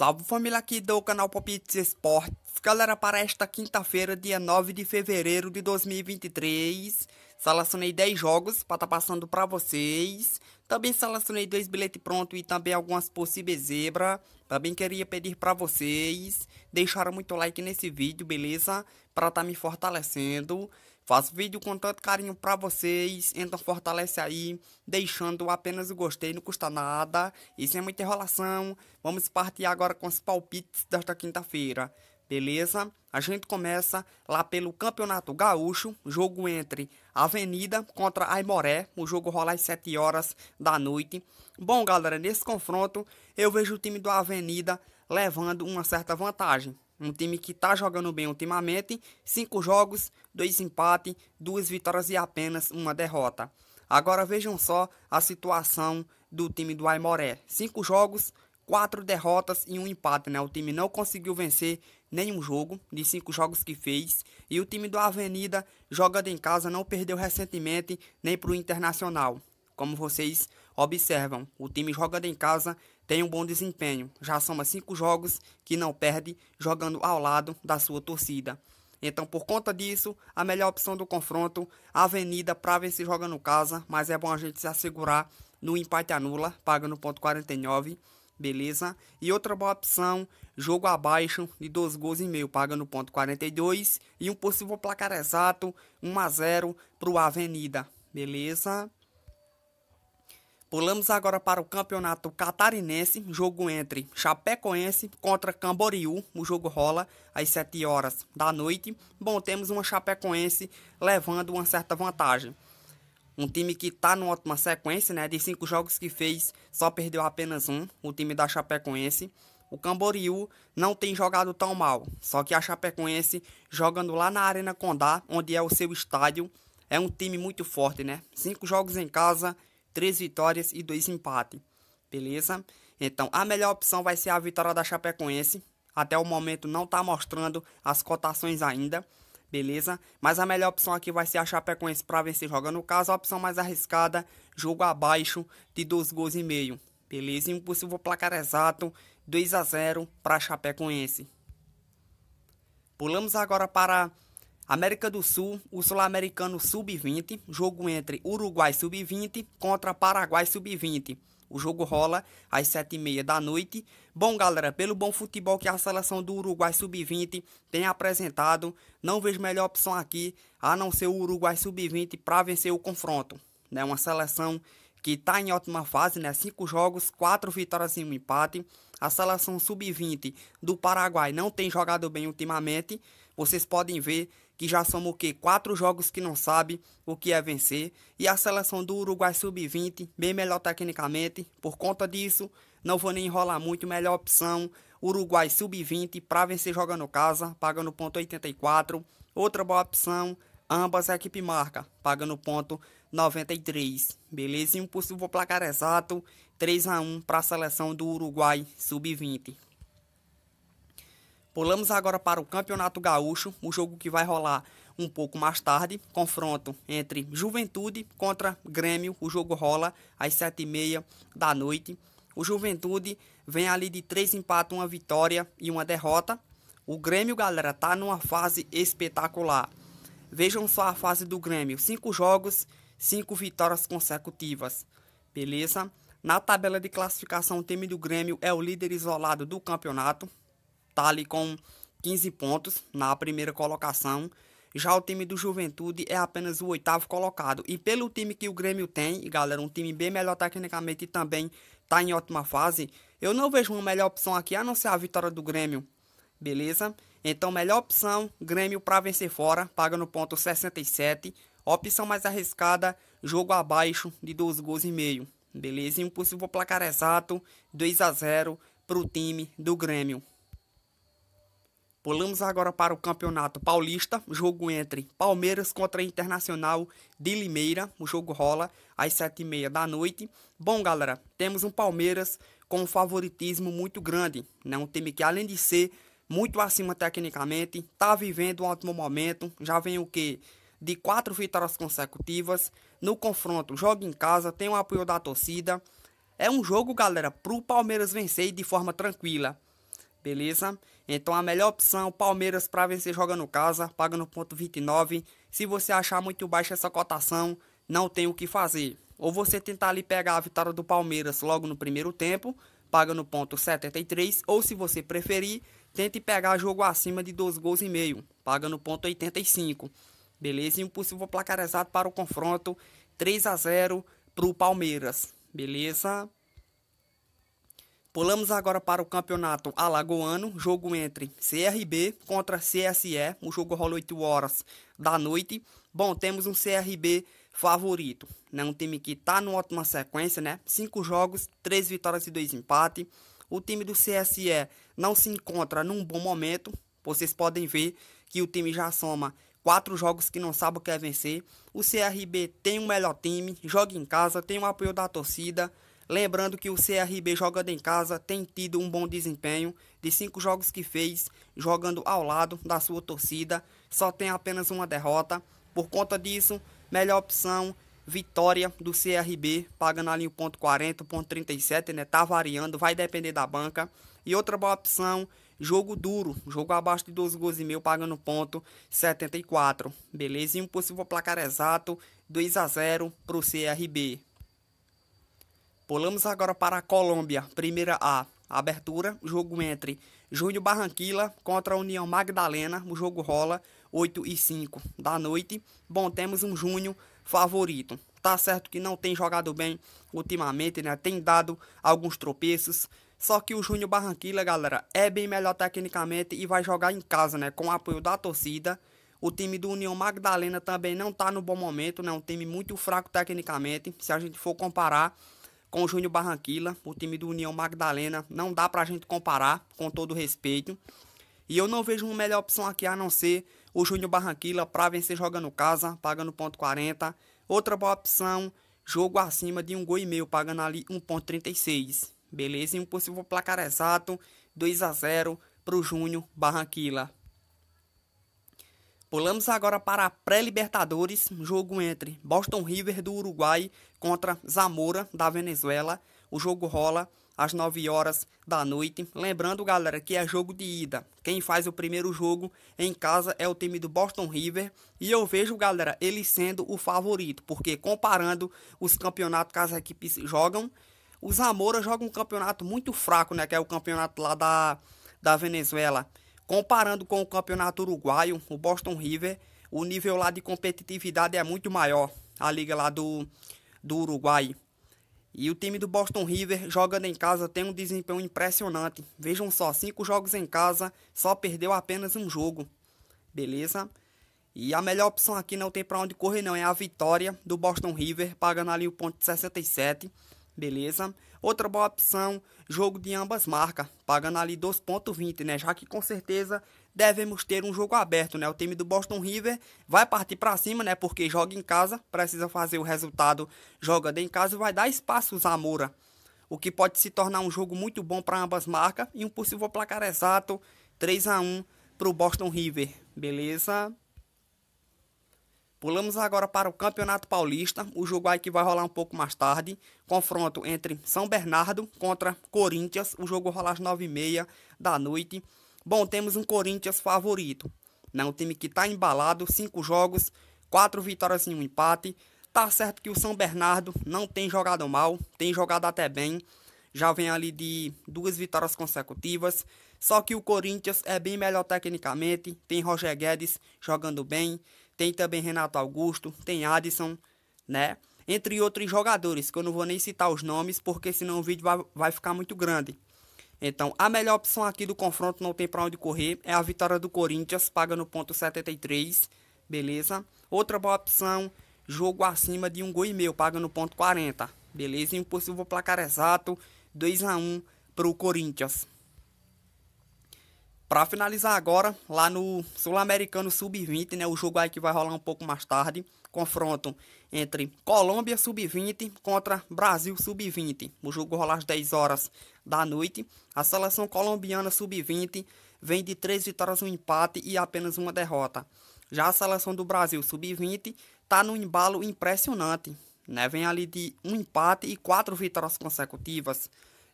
Salve família aqui do canal Popits Esportes. Galera, para esta quinta-feira, dia 9 de fevereiro de 2023, selecionei 10 jogos para estar tá passando para vocês. Também selecionei dois bilhetes pronto e também algumas possíveis zebra. Também queria pedir para vocês deixar muito like nesse vídeo, beleza? Para estar tá me fortalecendo. Faço vídeo com tanto carinho pra vocês, então fortalece aí, deixando apenas o gostei, não custa nada. E sem é muita enrolação, vamos partir agora com os palpites desta quinta-feira, beleza? A gente começa lá pelo Campeonato Gaúcho, jogo entre Avenida contra Aimoré, o jogo rola às 7 horas da noite. Bom, galera, nesse confronto eu vejo o time do Avenida levando uma certa vantagem, um time que está jogando bem ultimamente, cinco jogos, dois empates, duas vitórias e apenas uma derrota. Agora vejam só a situação do time do Aimoré. Cinco jogos, quatro derrotas e um empate, né? O time não conseguiu vencer nenhum jogo de cinco jogos que fez. E o time do Avenida, jogando em casa, não perdeu recentemente nem para o Internacional. Como vocês observam, o time jogando em casa tem um bom desempenho, já soma cinco jogos que não perde jogando ao lado da sua torcida. Então, por conta disso, a melhor opção do confronto, Avenida, para ver se joga no casa, mas é bom a gente se assegurar no empate anula, paga no ponto 49, beleza? E outra boa opção, jogo abaixo de 2 gols e meio, paga no ponto 42 e um possível placar exato, 1 a 0 para o Avenida, beleza? Pulamos agora para o campeonato catarinense, jogo entre Chapecoense contra Camboriú. O jogo rola às 7 horas da noite. Bom, temos uma Chapecoense levando uma certa vantagem. Um time que está numa ótima sequência, né? De cinco jogos que fez, só perdeu apenas um, o time da Chapecoense. O Camboriú não tem jogado tão mal, só que a Chapecoense jogando lá na Arena Condá, onde é o seu estádio, é um time muito forte, né? Cinco jogos em casa, três vitórias e dois empates. Beleza? Então, a melhor opção vai ser a vitória da Chapecoense. Até o momento não está mostrando as cotações ainda. Beleza? Mas a melhor opção aqui vai ser a Chapecoense para vencer jogando. No caso, a opção mais arriscada, jogo abaixo de 2 gols e meio. Beleza? Impossível placar exato, 2 a 0 para a Chapecoense. Pulamos agora para América do Sul, o Sul-Americano Sub-20, jogo entre Uruguai Sub-20 contra Paraguai Sub-20. O jogo rola às sete e meia da noite. Bom, galera, pelo bom futebol que a seleção do Uruguai Sub-20 tem apresentado, não vejo melhor opção aqui a não ser o Uruguai Sub-20 para vencer o confronto. Né? Uma seleção que está em ótima fase, né? Cinco jogos, quatro vitórias e um empate. A seleção sub-20 do Paraguai não tem jogado bem ultimamente. Vocês podem ver que já são o que? Quatro jogos que não sabe o que é vencer. E a seleção do Uruguai Sub-20, bem melhor tecnicamente. Por conta disso, não vou nem enrolar muito, melhor opção. Uruguai Sub-20 para vencer jogando casa, pagando ponto 84. Outra boa opção, ambas a equipe marca, pagando ponto 93. Beleza? E um possível placar exato, 3 a 1 para a seleção do Uruguai Sub-20. Pulamos agora para o Campeonato Gaúcho, o jogo que vai rolar um pouco mais tarde. Confronto entre Juventude contra Grêmio. O jogo rola às sete e meia da noite. O Juventude vem ali de três empates, uma vitória e uma derrota. O Grêmio, galera, tá numa fase espetacular. Vejam só a fase do Grêmio: cinco jogos, cinco vitórias consecutivas. Beleza? Na tabela de classificação, o time do Grêmio é o líder isolado do campeonato, tá ali com 15 pontos na primeira colocação. Já o time do Juventude é apenas o oitavo colocado. E pelo time que o Grêmio tem, e galera, um time bem melhor tecnicamente e também tá em ótima fase, eu não vejo uma melhor opção aqui a não ser a vitória do Grêmio. Beleza? Então, melhor opção, Grêmio para vencer fora, paga no ponto 67. Opção mais arriscada, jogo abaixo de dois gols e meio. Beleza? E um possível placar exato, 2 a 0 para o time do Grêmio. Pulamos agora para o Campeonato Paulista, jogo entre Palmeiras contra Internacional de Limeira. O jogo rola às sete e meia da noite. Bom, galera, temos um Palmeiras com um favoritismo muito grande. Né? Um time que, além de ser muito acima tecnicamente, está vivendo um ótimo momento. Já vem o que? De quatro vitórias consecutivas. No confronto, joga em casa, tem o apoio da torcida. É um jogo, galera, para o Palmeiras vencer de forma tranquila beleza? Então a melhor opção, é Palmeiras para vencer jogando casa, paga no ponto 29. Se você achar muito baixa essa cotação, não tem o que fazer. Ou você tentar ali pegar a vitória do Palmeiras logo no primeiro tempo, paga no ponto 73, ou se você preferir, tente pegar jogo acima de dois gols e meio, paga no ponto 85. Beleza? E um possível placarizado para o confronto, 3 a 0 para o Palmeiras. Beleza? Pulamos agora para o campeonato alagoano, jogo entre CRB contra CSE, o jogo rola 8 horas da noite. Bom, temos um CRB favorito, né? um time que está numa ótima sequência, né? 5 jogos, 3 vitórias e 2 empates. O time do CSE não se encontra num bom momento, vocês podem ver que o time já soma quatro jogos que não sabe o que é vencer. O CRB tem o melhor time, joga em casa, tem o apoio da torcida, Lembrando que o CRB jogando em casa tem tido um bom desempenho. De cinco jogos que fez, jogando ao lado da sua torcida, só tem apenas uma derrota. Por conta disso, melhor opção, vitória do CRB, pagando ali o ponto 40, ponto 37, né? Tá variando, vai depender da banca. E outra boa opção, jogo duro, jogo abaixo de 12 gols e meio, pagando ponto 74, beleza? E um possível placar exato, 2 a 0 pro CRB. Pulamos agora para a Colômbia, primeira A. Abertura, jogo entre Júnior Barranquilla contra a União Magdalena, o jogo rola 8 e 5 da noite. Bom, temos um Júnior favorito. Tá certo que não tem jogado bem ultimamente, né? Tem dado alguns tropeços. Só que o Júnior Barranquilla, galera, é bem melhor tecnicamente e vai jogar em casa, né? Com o apoio da torcida. O time do União Magdalena também não tá no bom momento, né? Um time muito fraco tecnicamente, se a gente for comparar com o Júnior Barranquilla, o time do União Magdalena, não dá pra gente comparar, com todo respeito. E eu não vejo uma melhor opção aqui a não ser o Júnior Barranquilla para vencer jogando casa, pagando ponto 40. Outra boa opção, jogo acima de um gol e meio, pagando ali 1.36. Beleza? E um possível placar exato, 2 a 0 pro Júnior Barranquilla. Pulamos agora para a pré-Libertadores, jogo entre Boston River do Uruguai contra Zamora da Venezuela. O jogo rola às 9 horas da noite. Lembrando, galera, que é jogo de ida. Quem faz o primeiro jogo em casa é o time do Boston River. E eu vejo, galera, ele sendo o favorito, porque comparando os campeonatos que as equipes jogam, o Zamora joga um campeonato muito fraco, né? Que é o campeonato lá da, da Venezuela. Comparando com o campeonato uruguaio, o Boston River, o nível lá de competitividade é muito maior, a liga lá do, do Uruguai. E o time do Boston River, jogando em casa, tem um desempenho impressionante. Vejam só, cinco jogos em casa, só perdeu apenas um jogo. Beleza? E a melhor opção aqui não tem para onde correr não, é a vitória do Boston River, pagando ali o ponto 67 beleza? Outra boa opção, jogo de ambas marcas, pagando ali 2.20, né? Já que com certeza devemos ter um jogo aberto, né? O time do Boston River vai partir para cima, né? Porque joga em casa, precisa fazer o resultado jogando em casa e vai dar espaço o Zamora. O que pode se tornar um jogo muito bom para ambas marcas e um possível placar exato 3 a 1 para o Boston River, beleza? Pulamos agora para o Campeonato Paulista, o jogo aí que vai rolar um pouco mais tarde. Confronto entre São Bernardo contra Corinthians, o jogo rolar às 9h30 da noite. Bom, temos um Corinthians favorito, né? um time que está embalado, 5 jogos, 4 vitórias e um empate. Tá certo que o São Bernardo não tem jogado mal, tem jogado até bem, já vem ali de duas vitórias consecutivas. Só que o Corinthians é bem melhor tecnicamente, tem Roger Guedes jogando bem, tem também Renato Augusto, tem Adson, né? Entre outros jogadores, que eu não vou nem citar os nomes, porque senão o vídeo vai, vai ficar muito grande. Então, a melhor opção aqui do confronto, não tem para onde correr, é a vitória do Corinthians, paga no ponto 73, beleza? Outra boa opção, jogo acima de um gol e meio, paga no ponto 40, beleza? E um possível placar exato, 2 a 1 pro Corinthians. Para finalizar agora, lá no Sul-Americano Sub-20, né, o jogo aí que vai rolar um pouco mais tarde, confronto entre Colômbia Sub-20 contra Brasil Sub-20. O jogo rolar às 10 horas da noite. A seleção colombiana Sub-20 vem de 3 vitórias, um empate e apenas uma derrota. Já a seleção do Brasil Sub-20 está num embalo impressionante, né? Vem ali de um empate e quatro vitórias consecutivas.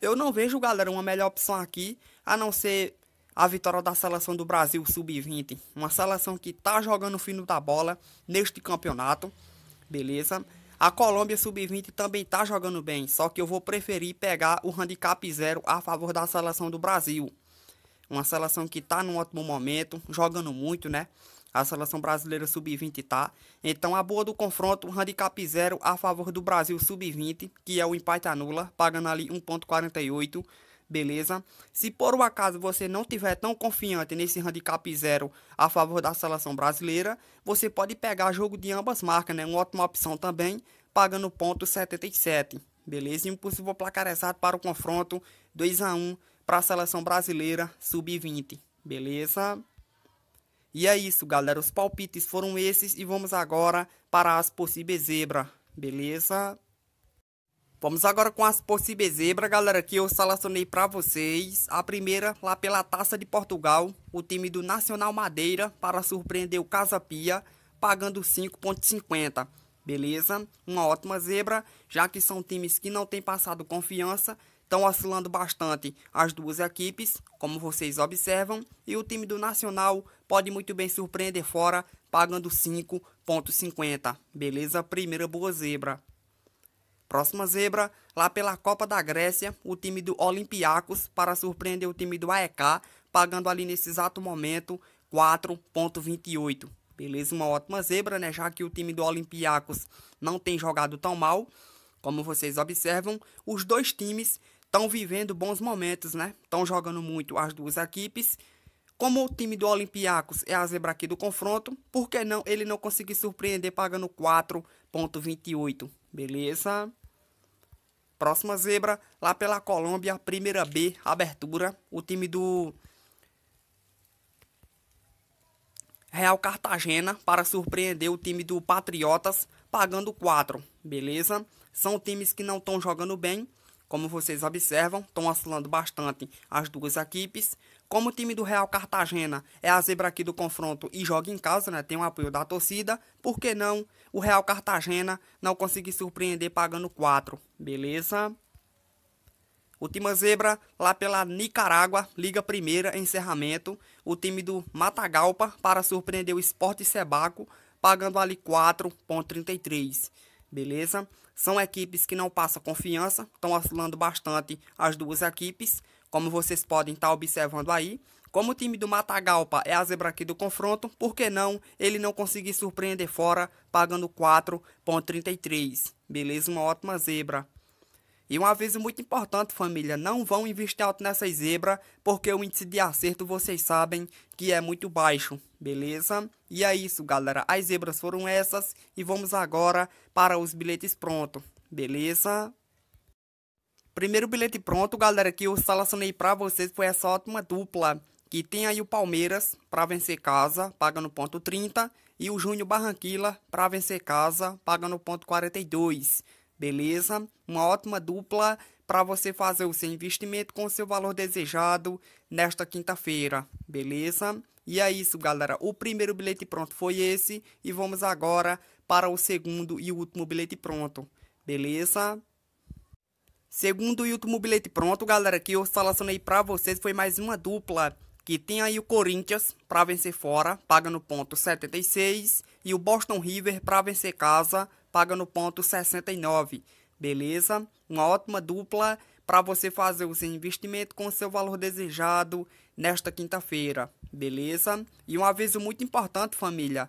Eu não vejo, galera, uma melhor opção aqui a não ser a vitória da seleção do Brasil sub-20, uma seleção que está jogando o fino da bola neste campeonato, beleza? A Colômbia sub-20 também está jogando bem, só que eu vou preferir pegar o handicap zero a favor da seleção do Brasil. Uma seleção que está num ótimo momento, jogando muito, né? A seleção brasileira sub-20 tá. Então a boa do confronto, o handicap zero a favor do Brasil sub-20, que é o empate anula, pagando ali 1.48 beleza? Se por um acaso você não tiver tão confiante nesse handicap zero a favor da seleção brasileira, você pode pegar jogo de ambas marcas, né? Uma ótima opção também, pagando ponto 77, beleza? E um possível placar exato para o confronto 2 a 1 para a seleção brasileira sub-20, beleza? E é isso, galera. Os palpites foram esses e vamos agora para as possíveis zebra, beleza? Vamos agora com as possíveis zebras, galera, que eu selecionei para vocês. A primeira, lá pela Taça de Portugal, o time do Nacional Madeira, para surpreender o Casa Pia, pagando 5,50. Beleza? Uma ótima zebra, já que são times que não têm passado confiança, estão oscilando bastante as duas equipes, como vocês observam, e o time do Nacional pode muito bem surpreender fora, pagando 5,50. Beleza? Primeira boa zebra. Próxima zebra, lá pela Copa da Grécia, o time do Olympiacos para surpreender o time do AEK, pagando ali nesse exato momento 4.28. Beleza, uma ótima zebra, né? Já que o time do Olympiacos não tem jogado tão mal, como vocês observam, os dois times estão vivendo bons momentos, né? Estão jogando muito as duas equipes. Como o time do Olympiacos é a zebra aqui do confronto, por que não ele não conseguir surpreender pagando 4.28? Beleza? Próxima zebra, lá pela Colômbia, primeira B, abertura. O time do Real Cartagena para surpreender o time do Patriotas, pagando 4, beleza? São times que não estão jogando bem, como vocês observam, estão oscilando bastante as duas equipes. Como o time do Real Cartagena é a zebra aqui do confronto e joga em casa, né, tem o apoio da torcida, por que não o Real Cartagena não conseguir surpreender pagando 4, beleza? O time Zebra, lá pela Nicarágua, Liga Primeira, encerramento. O time do Matagalpa, para surpreender o Esporte Sebaco, pagando ali 4,33. Beleza? São equipes que não passam confiança, estão oscilando bastante as duas equipes como vocês podem estar tá observando aí. Como o time do Matagalpa é a zebra aqui do confronto, por que não ele não conseguir surpreender fora pagando 4,33? Beleza, uma ótima zebra. E um aviso muito importante, família, não vão investir alto nessa zebra, porque o índice de acerto vocês sabem que é muito baixo, beleza? E é isso, galera, as zebras foram essas e vamos agora para os bilhetes pronto, beleza? Primeiro bilhete pronto, galera, que eu selecionei para vocês foi essa ótima dupla. Que tem aí o Palmeiras para vencer casa, paga no ponto 30. E o Júnior Barranquilla para vencer casa, paga no ponto 42. Beleza? Uma ótima dupla para você fazer o seu investimento com o seu valor desejado nesta quinta-feira, beleza? E é isso, galera. O primeiro bilhete pronto foi esse e vamos agora para o segundo e último bilhete pronto, beleza? Segundo o último bilhete pronto, galera, que eu selecionei para vocês foi mais uma dupla. Que tem aí o Corinthians para vencer fora, paga no ponto 76. E o Boston River para vencer casa, paga no ponto 69. Beleza? Uma ótima dupla para você fazer o seu investimento com o seu valor desejado nesta quinta-feira, beleza? E um aviso muito importante, família.